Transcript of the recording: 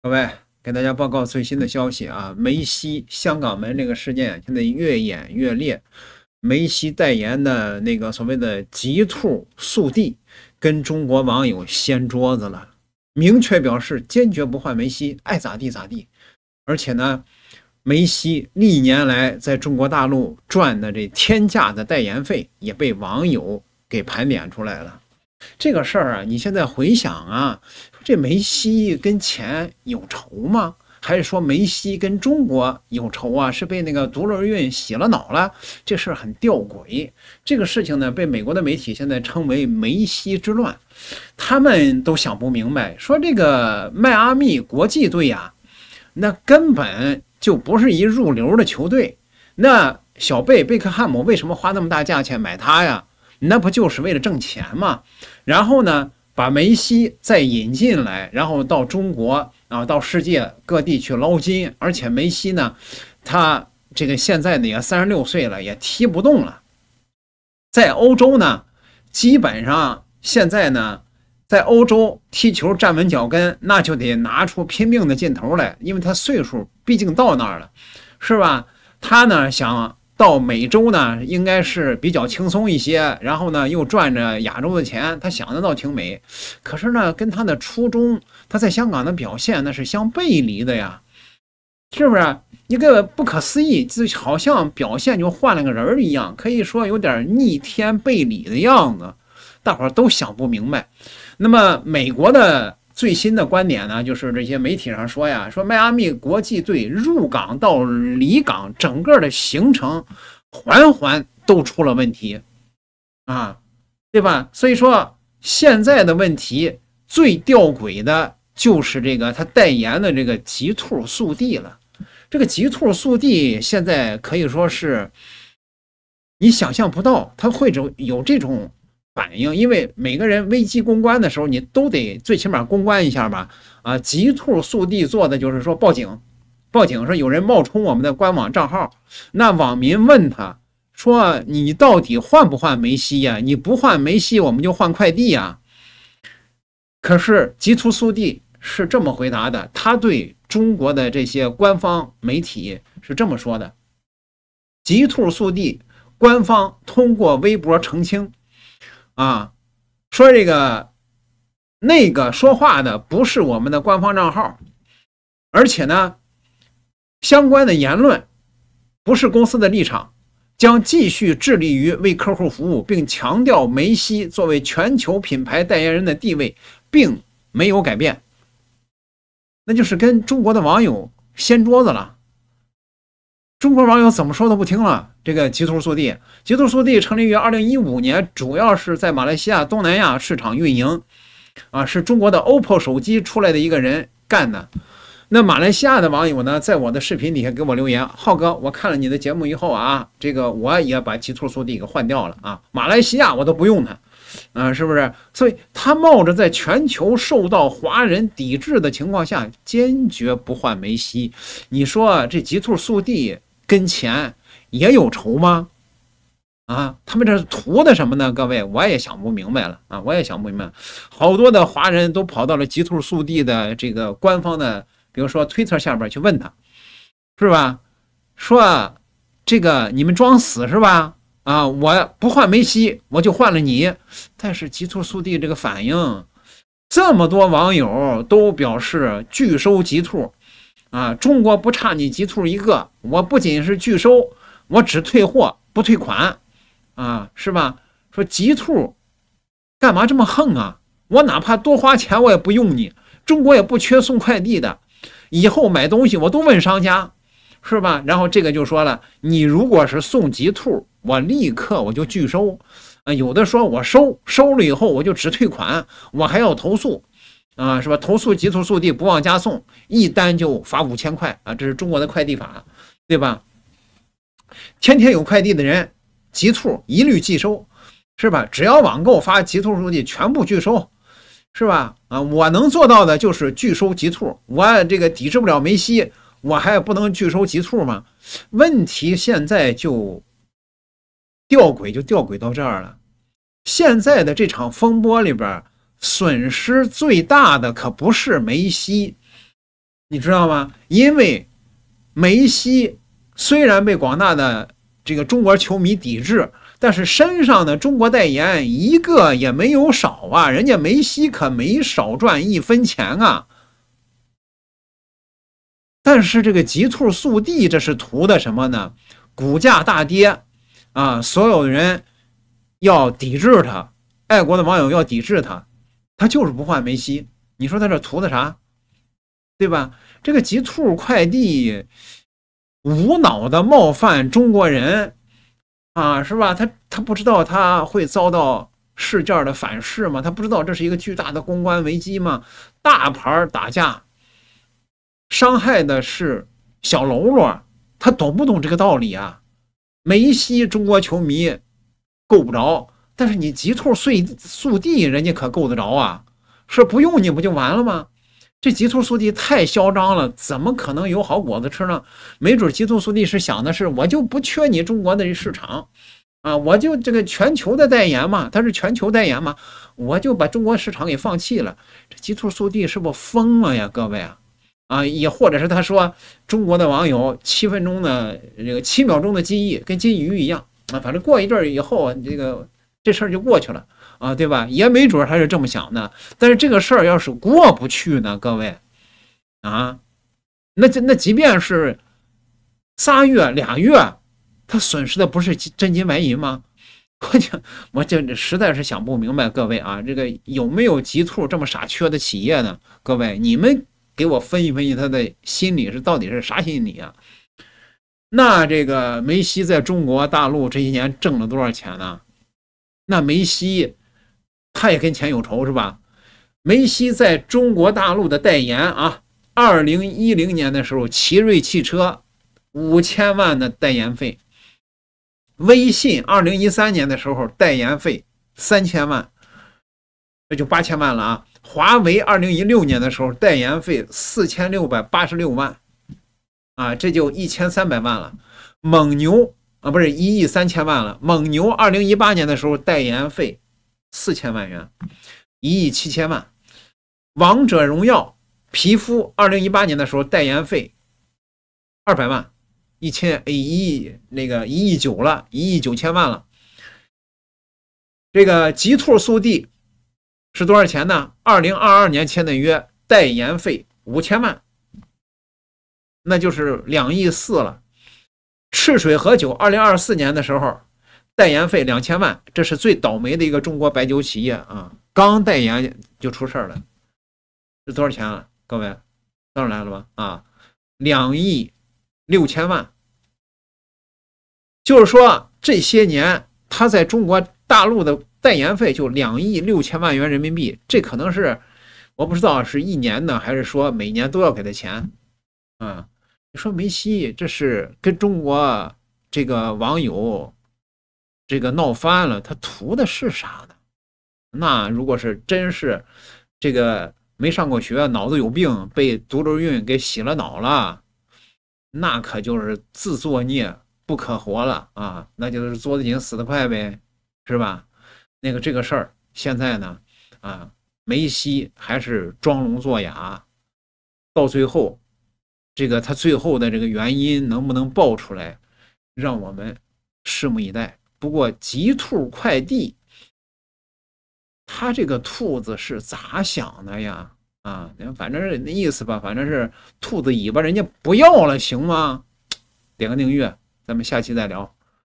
各位，给大家报告最新的消息啊！梅西香港门这个事件现在越演越烈，梅西代言的那个所谓的极兔速递跟中国网友掀桌子了，明确表示坚决不换梅西，爱咋地咋地。而且呢，梅西历年来在中国大陆赚的这天价的代言费也被网友给盘点出来了。这个事儿啊，你现在回想啊，这梅西跟钱有仇吗？还是说梅西跟中国有仇啊？是被那个独轮运洗了脑了？这事儿很吊诡。这个事情呢，被美国的媒体现在称为“梅西之乱”，他们都想不明白。说这个迈阿密国际队呀，那根本就不是一入流的球队。那小贝贝克汉姆为什么花那么大价钱买他呀？那不就是为了挣钱吗？然后呢，把梅西再引进来，然后到中国啊，到世界各地去捞金。而且梅西呢，他这个现在呢也三十六岁了，也踢不动了。在欧洲呢，基本上现在呢，在欧洲踢球站稳脚跟，那就得拿出拼命的劲头来，因为他岁数毕竟到那儿了，是吧？他呢想。到美洲呢，应该是比较轻松一些，然后呢，又赚着亚洲的钱，他想的倒挺美，可是呢，跟他的初衷，他在香港的表现那是相背离的呀，是不是？一个不可思议，就好像表现就换了个人一样，可以说有点逆天背离的样子，大伙都想不明白。那么美国的。最新的观点呢，就是这些媒体上说呀，说迈阿密国际队入港到离港整个的行程环环都出了问题，啊，对吧？所以说现在的问题最吊诡的就是这个他代言的这个极兔速递了，这个极兔速递现在可以说是你想象不到，它会有有这种。反应，因为每个人危机公关的时候，你都得最起码公关一下吧。啊，极兔速递做的就是说报警，报警说有人冒充我们的官网账号。那网民问他说：“你到底换不换梅西呀？你不换梅西，我们就换快递啊。”可是极兔速递是这么回答的，他对中国的这些官方媒体是这么说的：极兔速递官方通过微博澄清。啊，说这个，那个说话的不是我们的官方账号，而且呢，相关的言论不是公司的立场，将继续致力于为客户服务，并强调梅西作为全球品牌代言人的地位并没有改变。那就是跟中国的网友掀桌子了。中国网友怎么说都不听了。这个极兔速递，极兔速递成立于二零一五年，主要是在马来西亚、东南亚市场运营。啊，是中国的 OPPO 手机出来的一个人干的。那马来西亚的网友呢，在我的视频底下给我留言：“浩哥，我看了你的节目以后啊，这个我也把极兔速递给换掉了啊，马来西亚我都不用它，啊，是不是？”所以，他冒着在全球受到华人抵制的情况下，坚决不换梅西。你说这极兔速递？跟钱也有仇吗？啊，他们这是图的什么呢？各位，我也想不明白了啊，我也想不明白。好多的华人都跑到了极兔速递的这个官方的，比如说推特下边去问他，是吧？说这个你们装死是吧？啊，我不换梅西，我就换了你。但是极兔速递这个反应，这么多网友都表示拒收极兔。啊，中国不差你极兔一个，我不仅是拒收，我只退货不退款，啊，是吧？说极兔，干嘛这么横啊？我哪怕多花钱，我也不用你。中国也不缺送快递的，以后买东西我都问商家，是吧？然后这个就说了，你如果是送极兔，我立刻我就拒收。啊，有的说我收收了以后我就只退款，我还要投诉。啊，是吧？投诉急促速递不往家送，一单就罚五千块啊！这是中国的快递法，对吧？天天有快递的人，急促一律拒收，是吧？只要网购发急促速递，全部拒收，是吧？啊，我能做到的就是拒收急促，我这个抵制不了梅西，我还不能拒收急促吗？问题现在就吊诡，就吊诡到这儿了。现在的这场风波里边。损失最大的可不是梅西，你知道吗？因为梅西虽然被广大的这个中国球迷抵制，但是身上的中国代言一个也没有少啊。人家梅西可没少赚一分钱啊。但是这个极兔速递，这是图的什么呢？股价大跌啊！所有的人要抵制他，爱国的网友要抵制他。他就是不换梅西，你说他这图的啥，对吧？这个极兔快递无脑的冒犯中国人啊，是吧？他他不知道他会遭到事件的反噬吗？他不知道这是一个巨大的公关危机吗？大牌打架，伤害的是小喽啰，他懂不懂这个道理啊？梅西中国球迷够不着。但是你极兔速速递人家可够得着啊，是不用你不就完了吗？这极兔速递太嚣张了，怎么可能有好果子吃呢？没准极兔速递是想的是我就不缺你中国的市场，啊，我就这个全球的代言嘛，它是全球代言嘛，我就把中国市场给放弃了。这极兔速递是不是疯了呀，各位啊？啊，也或者是他说中国的网友七分钟的这个七秒钟的记忆跟金鱼一样啊，反正过一阵儿以后这个。这事儿就过去了啊，对吧？也没准他是这么想的。但是这个事儿要是过不去呢，各位啊，那那即便是仨月俩月，他损失的不是真金白银吗？我就我这实在是想不明白，各位啊，这个有没有极兔这么傻缺的企业呢？各位，你们给我分析分析他的心理是到底是啥心理啊？那这个梅西在中国大陆这些年挣了多少钱呢？那梅西，他也跟钱有仇是吧？梅西在中国大陆的代言啊，二零一零年的时候，奇瑞汽车五千万的代言费；微信二零一三年的时候，代言费三千万，那就八千万了啊。华为二零一六年的时候，代言费四千六百八十六万，啊，这就一千三百万了。蒙牛。啊，不是一亿三千万了。蒙牛二零一八年的时候代言费四千万元，一亿七千万。王者荣耀皮肤二零一八年的时候代言费二百万，一千一亿那个一亿九了，一亿九千万了。这个极兔速递是多少钱呢？二零二二年签的约代言费五千万，那就是两亿四了。赤水河酒，二零二四年的时候，代言费两千万，这是最倒霉的一个中国白酒企业啊！刚代言就出事儿了，是多少钱啊？各位，到出来了吗？啊，两亿六千万，就是说这些年他在中国大陆的代言费就两亿六千万元人民币，这可能是我不知道是一年呢，还是说每年都要给他钱，嗯。你说梅西这是跟中国这个网友这个闹翻了，他图的是啥呢？那如果是真是这个没上过学、脑子有病、被独轮运给洗了脑了，那可就是自作孽不可活了啊！那就是作的紧死的快呗，是吧？那个这个事儿现在呢，啊，梅西还是装聋作哑，到最后。这个他最后的这个原因能不能爆出来，让我们拭目以待。不过极兔快递，他这个兔子是咋想的呀？啊，反正是那意思吧，反正是兔子尾巴人家不要了，行吗？点个订阅，咱们下期再聊。